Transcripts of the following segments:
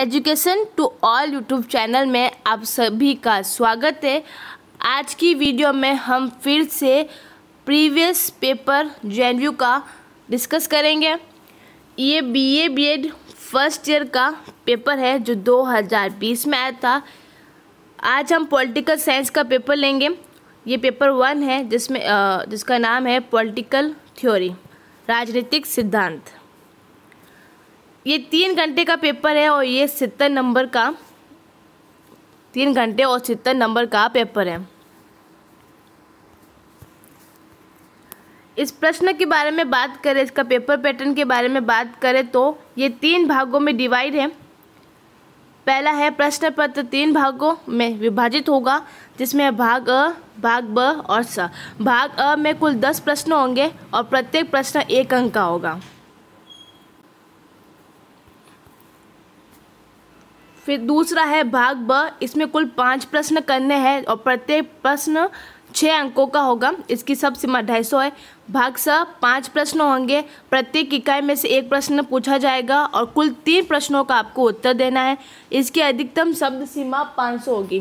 education to all YouTube channel में आप सभी का स्वागत है आज की वीडियो में हम फिर से प्रीवियस पेपर जे का डिस्कस करेंगे ये बीए बीएड फर्स्ट ईयर का पेपर है जो 2020 में आया था आज हम पॉलिटिकल साइंस का पेपर लेंगे ये पेपर वन है जिसमें जिसका नाम है पॉलिटिकल थ्योरी राजनीतिक सिद्धांत ये तीन घंटे का पेपर है और ये सितर नंबर का तीन घंटे और सितर नंबर का पेपर है इस प्रश्न के बारे में बात करें इसका पेपर पैटर्न के बारे में बात करें तो ये तीन भागों में डिवाइड है पहला है प्रश्न पत्र तीन भागों में विभाजित होगा जिसमें भाग अ भाग ब और स भाग अ में कुल दस प्रश्न होंगे और प्रत्येक प्रश्न एक अंक का होगा फिर दूसरा है भाग ब इसमें कुल पाँच प्रश्न करने हैं और प्रत्येक प्रश्न छः अंकों का होगा इसकी सब सीमा ढाई सौ है भाग स पाँच प्रश्न होंगे प्रत्येक इकाई में से एक प्रश्न पूछा जाएगा और कुल तीन प्रश्नों का आपको उत्तर देना है इसकी अधिकतम शब्द सीमा पाँच सौ होगी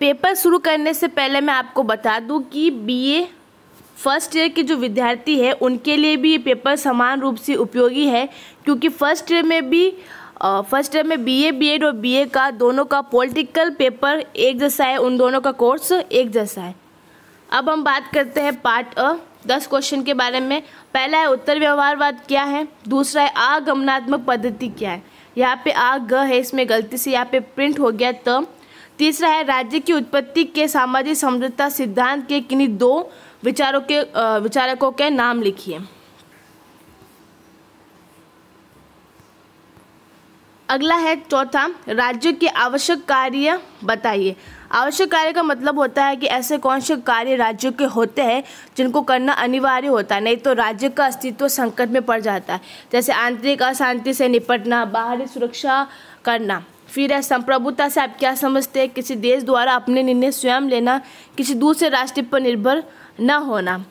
पेपर शुरू करने से पहले मैं आपको बता दूं कि बीए फर्स्ट ईयर के जो विद्यार्थी है उनके लिए भी ये पेपर समान रूप से उपयोगी है क्योंकि फर्स्ट ईयर में भी फर्स्ट ईयर में बीए बीएड और बीए का दोनों का पॉलिटिकल पेपर एक जैसा है उन दोनों का कोर्स एक जैसा है अब हम बात करते हैं पार्ट अ दस क्वेश्चन के बारे में पहला है उत्तर व्यवहारवाद क्या है दूसरा है आगमनात्मक पद्धति क्या है यहाँ पे आ ग है इसमें गलती से यहाँ पे प्रिंट हो गया तम तीसरा है राज्य की उत्पत्ति के सामाजिक समझौता सिद्धांत के किन्हीं दो विचारों के विचारकों के नाम लिखिए अगला है चौथा राज्य के आवश्यक कार्य बताइए आवश्यक कार्य का मतलब होता है कि ऐसे कौन से कार्य राज्यों के होते हैं जिनको करना अनिवार्य होता है नहीं तो राज्य का अस्तित्व संकट में पड़ जाता है जैसे आंतरिक अशांति से निपटना बाहरी सुरक्षा करना फिर है संप्रभुता से आप क्या समझते हैं किसी देश द्वारा अपने निर्णय स्वयं लेना किसी दूसरे राष्ट्र पर निर्भर न होना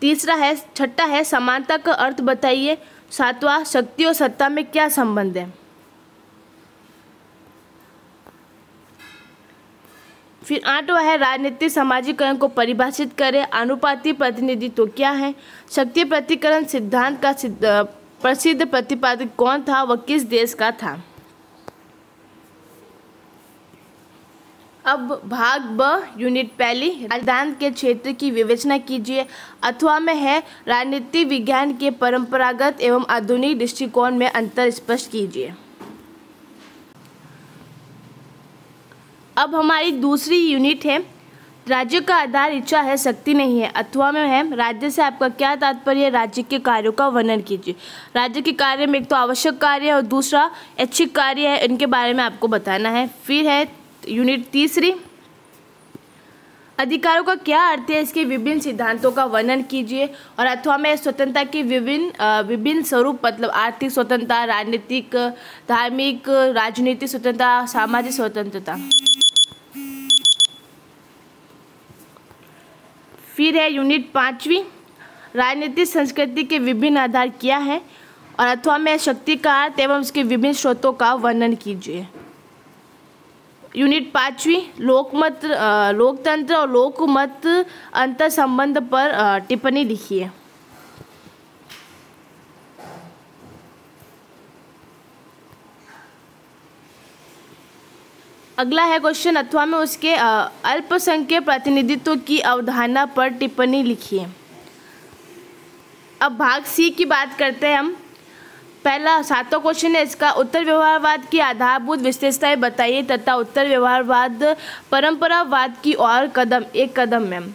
तीसरा है छठा है समानता का अर्थ बताइए सातवां शक्ति और सत्ता में क्या संबंध है फिर आठवा है राजनीतिक समाजीकरण को परिभाषित करें अनुपाति प्रतिनिधित्व तो क्या है शक्ति प्रतिकरण सिद्धांत का सिद्ध, प्रसिद्ध प्रतिपादक कौन था वह किस देश का था अब भाग ब यूनिट पहली राजधान के क्षेत्र की विवेचना कीजिए अथवा में है राजनीति विज्ञान के परंपरागत एवं आधुनिक दृष्टिकोण में अंतर स्पष्ट कीजिए अब हमारी दूसरी यूनिट है राज्य का आधार इच्छा है शक्ति नहीं है अथवा में है राज्य से आपका क्या तात्पर्य है राज्य के कार्यों का वर्णन कीजिए राज्य के कार्य में एक तो आवश्यक कार्य है और दूसरा ऐच्छिक कार्य है इनके बारे में आपको बताना है फिर है यूनिट तीसरी अधिकारों का क्या अर्थ है इसके विभिन्न सिद्धांतों का वर्णन कीजिए और अथवा में स्वतंत्रता के विभिन्न विभिन्न स्वरूप मतलब आर्थिक स्वतंत्रता राजनीतिक धार्मिक राजनीतिक स्वतंत्रता सामाजिक स्वतंत्रता फिर है यूनिट पांचवी राजनीतिक संस्कृति के विभिन्न आधार क्या है और अथवा में शक्ति का अर्थ एवं उसके विभिन्न स्रोतों का वर्णन कीजिए यूनिट पाँचवीं लोकमत लोकतंत्र और लोकमत अंतर संबंध पर टिप्पणी लिखिए अगला है क्वेश्चन अथवा में उसके अल्पसंख्यक प्रतिनिधित्व की अवधारणा पर टिप्पणी लिखिए अब भाग सी की बात करते हैं हम पहला सातवां क्वेश्चन है इसका उत्तर व्यवहारवाद की आधारभूत विशेषताएं बताइए तथा उत्तर व्यवहारवाद परंपरावाद की और कदम एक कदम मैम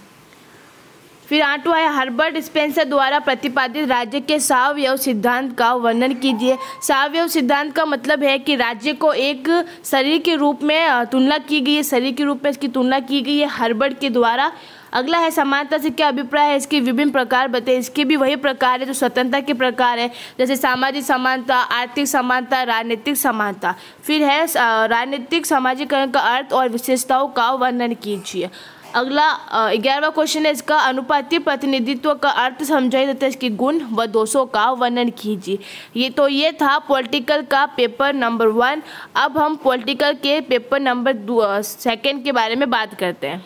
फिर आठवां है हर्बर्ट स्पेंसर द्वारा प्रतिपादित राज्य के सवयव सिद्धांत का वर्णन कीजिए सवयव सिद्धांत का मतलब है कि राज्य को एक शरीर के रूप में तुलना की गई है शरीर के रूप में इसकी तुलना की गई है हर्बर्ट के द्वारा अगला है समानता से क्या अभिप्राय है इसके विभिन्न प्रकार बताएं इसके भी वही प्रकार है जो स्वतंत्रता के प्रकार है जैसे सामाजिक समानता आर्थिक समानता राजनीतिक समानता फिर है राजनीतिक समाजीकरण का अर्थ और विशेषताओं का वर्णन कीजिए अगला ग्यारहवा क्वेश्चन है इसका अनुपाति प्रतिनिधित्व का अर्थ समझाइए है इसके गुण व दोषों का वर्णन कीजिए ये तो ये था पॉलिटिकल का पेपर नंबर वन अब हम पॉलिटिकल के पेपर नंबर सेकंड के बारे में बात करते हैं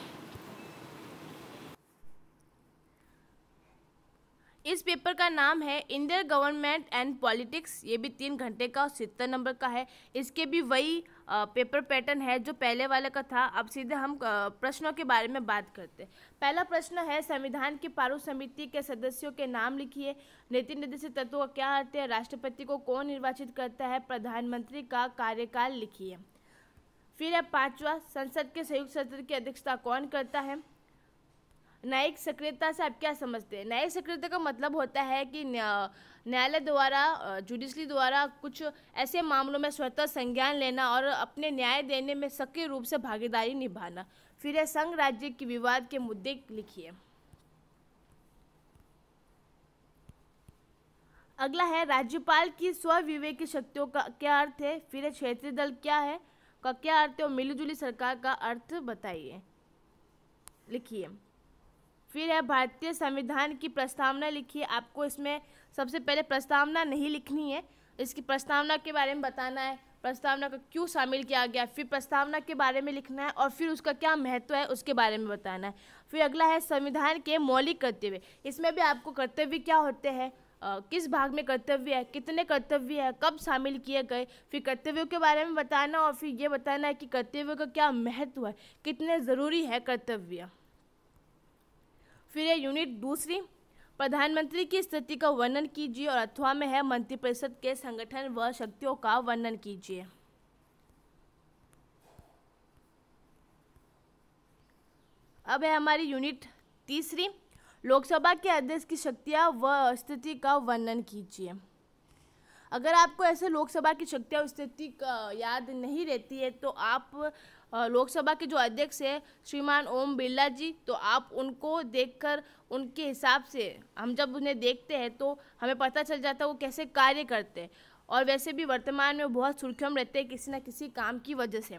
इस पेपर का नाम है इंडियन गवर्नमेंट एंड पॉलिटिक्स ये भी तीन घंटे का और सितर नंबर का है इसके भी वही पेपर पैटर्न है जो पहले वाले का था अब सीधे हम प्रश्नों के बारे में बात करते हैं पहला प्रश्न है संविधान की पारू समिति के सदस्यों के नाम लिखिए नीति निर्देशित तत्व क्या अर्थ है राष्ट्रपति को कौन निर्वाचित करता है प्रधानमंत्री का कार्यकाल लिखिए फिर है पांचवा संसद के संयुक्त सत्र की अध्यक्षता कौन करता है न्यायिक सक्रियता से आप क्या समझते हैं न्यायिक सक्रियता का मतलब होता है कि न्यायालय द्वारा जुडिशली द्वारा कुछ ऐसे मामलों में स्वतः संज्ञान लेना और अपने न्याय देने में सक्रिय रूप से भागीदारी निभाना फिर है संघ राज्य के विवाद के मुद्दे लिखिए अगला है राज्यपाल की स्विवेकी शक्तियों का क्या अर्थ है फिर है क्षेत्रीय दल क्या है का क्या अर्थ है और मिलीजुली सरकार का अर्थ बताइए लिखिए फिर है भारतीय संविधान की प्रस्तावना लिखिए आपको इसमें सबसे पहले प्रस्तावना नहीं लिखनी है इसकी प्रस्तावना के बारे में बताना है प्रस्तावना को क्यों शामिल किया गया फिर प्रस्तावना के बारे में लिखना है और फिर उसका क्या महत्व है उसके बारे में बताना है फिर अगला है संविधान के मौलिक कर्तव्य इसमें भी आपको कर्तव्य क्या होते हैं किस भाग में कर्तव्य है कितने कर्तव्य है कब शामिल किए गए फिर कर्तव्यों के बारे में बताना और फिर ये बताना है कि कर्तव्यों का क्या महत्व है कितने ज़रूरी है कर्तव्य फिर है यूनिट दूसरी प्रधानमंत्री की स्थिति का वर्णन कीजिए और अथवा में है मंत्रिपरिषद के संगठन व शक्तियों का वर्णन कीजिए अब है हमारी यूनिट तीसरी लोकसभा के अध्यक्ष की शक्तियाँ व स्थिति का वर्णन कीजिए अगर आपको ऐसे लोकसभा की शक्तियाँ स्थिति का याद नहीं रहती है तो आप लोकसभा के जो अध्यक्ष है श्रीमान ओम बिरला जी तो आप उनको देखकर उनके हिसाब से हम जब उन्हें देखते हैं तो हमें पता चल जाता है वो कैसे कार्य करते हैं और वैसे भी वर्तमान में बहुत सुर्खियों में रहते हैं किसी न किसी काम की वजह से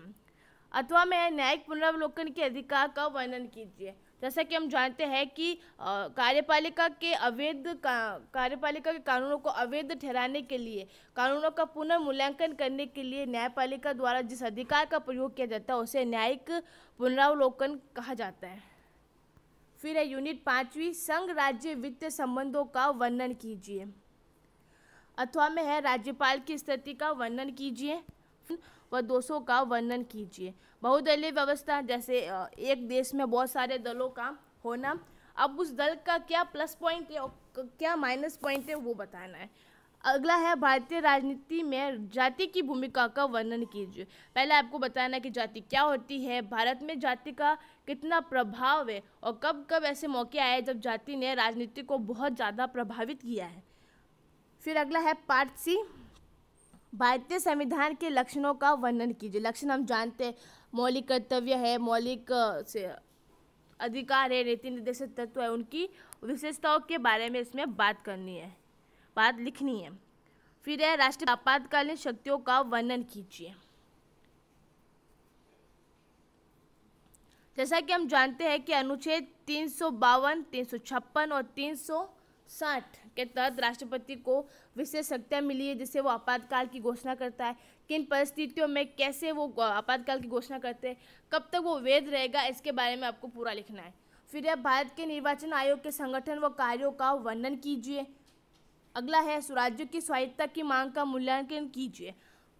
अथवा में न्यायिक पुनरावलोकन के अधिकार का वर्णन कीजिए जैसा कि हम जानते हैं कि कार्यपालिका के अवैध का, कार्यपालिका के कानूनों को अवैध ठहराने के लिए कानूनों का पुनर्मूल्यांकन करने के लिए न्यायपालिका द्वारा जिस अधिकार का प्रयोग किया जाता है उसे न्यायिक पुनरावलोकन कहा जाता है फिर है यूनिट पाँचवीं संघ राज्य वित्त संबंधों का वर्णन कीजिए अथवा में है राज्यपाल की स्थिति का वर्णन कीजिए व दोषों का वर्णन कीजिए बहुदलीय व्यवस्था जैसे एक देश में बहुत सारे दलों का होना अब उस दल का क्या प्लस पॉइंट है क्या माइनस पॉइंट है वो बताना है अगला है भारतीय राजनीति में जाति की भूमिका का वर्णन कीजिए पहले आपको बताना है कि जाति क्या होती है भारत में जाति का कितना प्रभाव है और कब कब ऐसे मौके आए जब जाति ने राजनीति को बहुत ज़्यादा प्रभावित किया है फिर अगला है पार्ट सी भारतीय संविधान के लक्षणों का वर्णन कीजिए लक्षण हम जानते हैं मौलिक कर्तव्य है मौलिक से अधिकार है नीति निर्देशक तत्व है उनकी विशेषताओं के बारे में इसमें बात करनी है बात लिखनी है फिर है राष्ट्र आपातकालीन शक्तियों का वर्णन कीजिए जैसा कि हम जानते हैं कि अनुच्छेद तीन सौ बावन तीन सौ छप्पन और तीन सौ साठ के तहत राष्ट्रपति को विशेष शक्तियाँ मिली है जिससे वो आपातकाल की घोषणा करता है किन परिस्थितियों में कैसे वो आपातकाल की घोषणा करते हैं कब तक वो वैध रहेगा इसके बारे में आपको पूरा लिखना है फिर आप भारत के निर्वाचन आयोग के संगठन व कार्यों का वर्णन कीजिए अगला है स्वराज्य की स्वायत्ता की मांग का मूल्यांकन कीजिए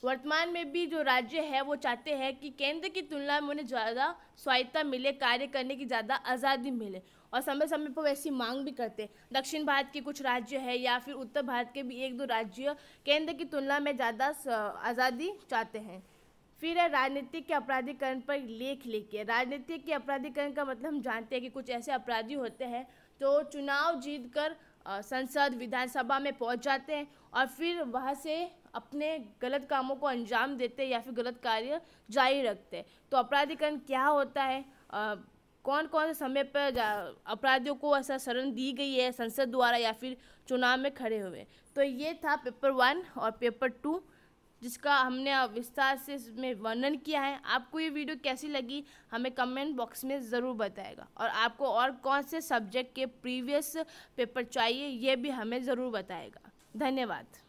वर्तमान में भी जो राज्य है वो चाहते हैं कि केंद्र की तुलना में उन्हें ज़्यादा स्वायत्ता मिले कार्य करने की ज़्यादा आज़ादी मिले और समय समय पर वैसी मांग भी करते हैं दक्षिण भारत के कुछ राज्य है या फिर उत्तर भारत के भी एक दो राज्य केंद्र की तुलना में ज़्यादा आज़ादी चाहते हैं फिर है राजनीतिक के अपराधीकरण पर लेख लिखिए राजनीतिक के अपराधीकरण का मतलब हम जानते हैं कि कुछ ऐसे अपराधी होते हैं जो चुनाव जीत कर संसद विधानसभा में पहुंच जाते हैं और फिर वहाँ से अपने गलत कामों को अंजाम देते या फिर गलत कार्य जारी रखते तो अपराधीकरण क्या होता है कौन कौन से समय पर अपराधियों को ऐसा शरण दी गई है संसद द्वारा या फिर चुनाव में खड़े हुए तो ये था पेपर वन और पेपर टू जिसका हमने विस्तार से इसमें वर्णन किया है आपको ये वीडियो कैसी लगी हमें कमेंट बॉक्स में ज़रूर बताएगा और आपको और कौन से सब्जेक्ट के प्रीवियस पेपर चाहिए ये भी हमें ज़रूर बताएगा धन्यवाद